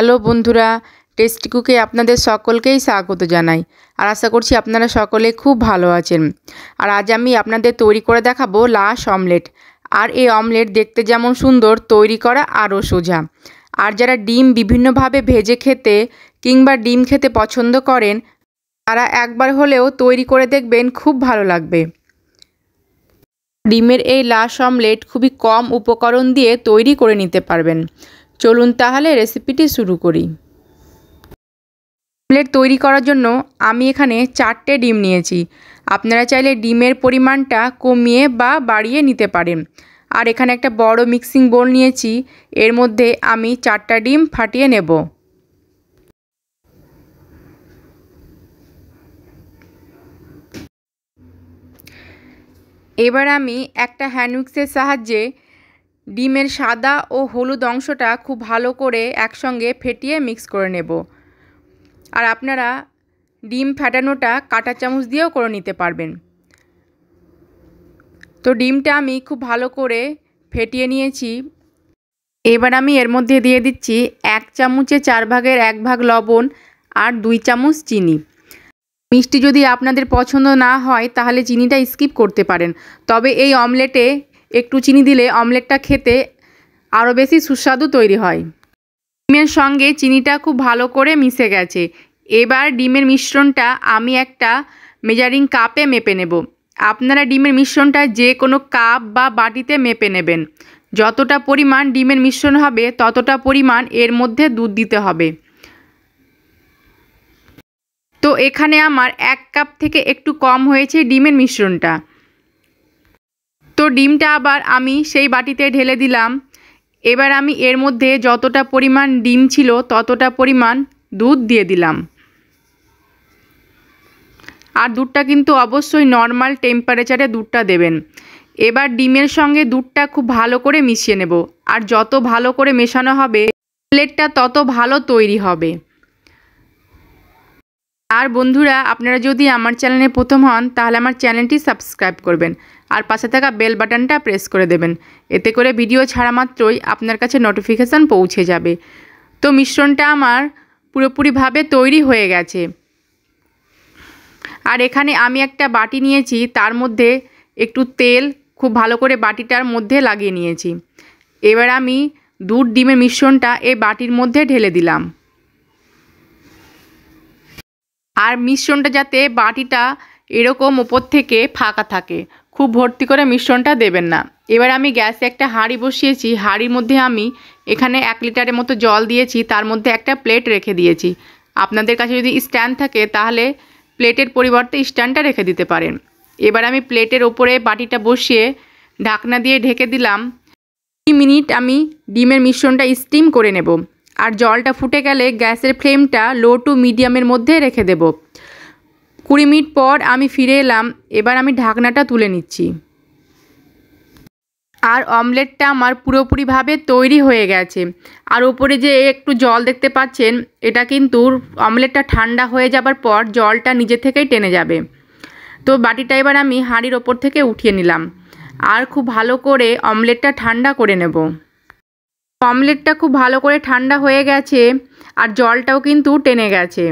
hello বন্ধুরা tasty কুকে আপনাদের সকলকেই স্বাগত জানাই আর আশা করছি আপনারা সকলে খুব ভালো আছেন আর আজ আমি আপনাদের তৈরি করে দেখাবো লাশ অমলেট আর এই অমলেট দেখতে যেমন সুন্দর তৈরি করা আরও সোজা আর যারা ডিম বিভিন্নভাবে ভেজে খেতে কিংবা ডিম খেতে পছন্দ করেন তারা একবার হলেও তৈরি করে দেখবেন খুব ভালো লাগবে ডিমের এই লাশ অমলেট খুবই কম উপকরণ দিয়ে তৈরি করে নিতে পারবেন চলুন তাহলে রেসিপিটি শুরু করি অমলেট তৈরি করার জন্য আমি এখানে চারটে ডিম নিয়েছি আপনারা চাইলে ডিমের পরিমাণটা কমিয়ে বা বাড়িয়ে নিতে পারেন আর এখানে একটা বড় মিক্সিং বোল নিয়েছি এর মধ্যে আমি চারটা ডিম ফাটিয়ে নেব এবার আমি একটা হ্যান্ড মিক্সের সাহায্যে ডিমের সাদা ও হলুদ অংশটা খুব ভালো করে একসঙ্গে ফেটিয়ে মিক্স করে নেব আর আপনারা ডিম ফেটানোটা কাঁটা চামচ দিয়েও করে নিতে পারবেন তো ডিমটা আমি খুব ভালো করে ফেটিয়ে নিয়েছি এবার আমি এর মধ্যে দিয়ে দিচ্ছি এক চামচে চার ভাগের এক ভাগ লবণ আর দুই চামচ চিনি মিষ্টি যদি আপনাদের পছন্দ না হয় তাহলে চিনিটা স্কিপ করতে পারেন তবে এই অমলেটে একটু চিনি দিলে অমলেটটা খেতে আরও বেশি সুস্বাদু তৈরি হয় ডিমের সঙ্গে চিনিটা খুব ভালো করে মিশে গেছে এবার ডিমের মিশ্রণটা আমি একটা মেজারিং কাপে মেপে নেব আপনারা ডিমের মিশ্রণটা যে কোনো কাপ বা বাটিতে মেপে নেবেন যতটা পরিমাণ ডিমের মিশ্রণ হবে ততটা পরিমাণ এর মধ্যে দুধ দিতে হবে তো এখানে আমার এক কাপ থেকে একটু কম হয়েছে ডিমের মিশ্রণটা তো ডিমটা আবার আমি সেই বাটিতে ঢেলে দিলাম এবার আমি এর মধ্যে যতটা পরিমাণ ডিম ছিল ততটা পরিমাণ দুধ দিয়ে দিলাম আর দুধটা কিন্তু অবশ্যই নর্মাল টেম্পারেচারে দুধটা দেবেন এবার ডিমের সঙ্গে দুধটা খুব ভালো করে মিশিয়ে নেব আর যত ভালো করে মেশানো হবে প্লেটটা তত ভালো তৈরি হবে আর বন্ধুরা আপনারা যদি আমার চ্যানেলে প্রথম হন তাহলে আমার চ্যানেলটি সাবস্ক্রাইব করবেন আর পাশে থাকা বেল বাটনটা প্রেস করে দেবেন এতে করে ভিডিও ছাড়া মাত্রই আপনার কাছে নোটিফিকেশান পৌঁছে যাবে তো মিশ্রণটা আমার পুরোপুরিভাবে তৈরি হয়ে গেছে আর এখানে আমি একটা বাটি নিয়েছি তার মধ্যে একটু তেল খুব ভালো করে বাটিটার মধ্যে লাগিয়ে নিয়েছি এবার আমি দুধ ডিমের মিশ্রণটা এই বাটির মধ্যে ঢেলে দিলাম আর মিশ্রণটা যাতে বাটিটা এরকম ওপর থেকে ফাঁকা থাকে খুব ভর্তি করে মিশ্রণটা দেবেন না এবার আমি গ্যাসে একটা হাঁড়ি বসিয়েছি হাঁড়ির মধ্যে আমি এখানে এক লিটারের মতো জল দিয়েছি তার মধ্যে একটা প্লেট রেখে দিয়েছি আপনাদের কাছে যদি স্ট্যান্ড থাকে তাহলে প্লেটের পরিবর্তে স্ট্যান্ডটা রেখে দিতে পারেন এবার আমি প্লেটের ওপরে বাটিটা বসিয়ে ঢাকনা দিয়ে ঢেকে দিলাম মিনিট আমি ডিমের মিশ্রণটা স্টিম করে নেব আর জলটা ফুটে গেলে গ্যাসের ফ্লেমটা লো টু মিডিয়ামের মধ্যে রেখে দেব কুড়ি মিনিট পর আমি ফিরে এলাম এবার আমি ঢাকনাটা তুলে নিচ্ছি আর অমলেটটা আমার পুরোপুরিভাবে তৈরি হয়ে গেছে আর ওপরে যে একটু জল দেখতে পাচ্ছেন এটা কিন্তু অমলেটটা ঠান্ডা হয়ে যাবার পর জলটা নিজে থেকেই টেনে যাবে তো বাটিটা এবার আমি হাঁড়ির ওপর থেকে উঠিয়ে নিলাম আর খুব ভালো করে অমলেটটা ঠান্ডা করে নেব অমলেটটা খুব ভালো করে ঠান্ডা হয়ে গেছে আর জলটাও কিন্তু টেনে গেছে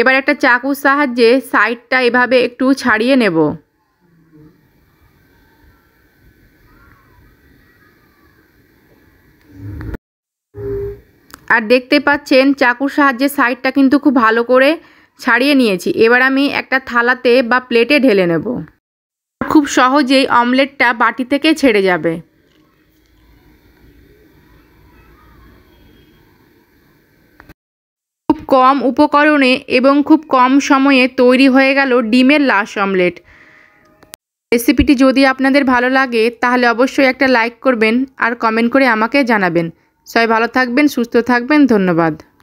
এবার একটা চাকুর সাহায্যে সাইডটা এভাবে একটু ছাড়িয়ে নেব আর দেখতে পাচ্ছেন চাকুর সাহায্যে সাইডটা কিন্তু খুব ভালো করে ছাড়িয়ে নিয়েছি এবার আমি একটা থালাতে বা প্লেটে ঢেলে নেব খুব সহজেই অমলেটটা বাটি থেকে ছেড়ে যাবে কম উপকরণে এবং খুব কম সময়ে তৈরি হয়ে গেল ডিমের লাশ অমলেট রেসিপিটি যদি আপনাদের ভালো লাগে তাহলে অবশ্যই একটা লাইক করবেন আর কমেন্ট করে আমাকে জানাবেন সবাই ভালো থাকবেন সুস্থ থাকবেন ধন্যবাদ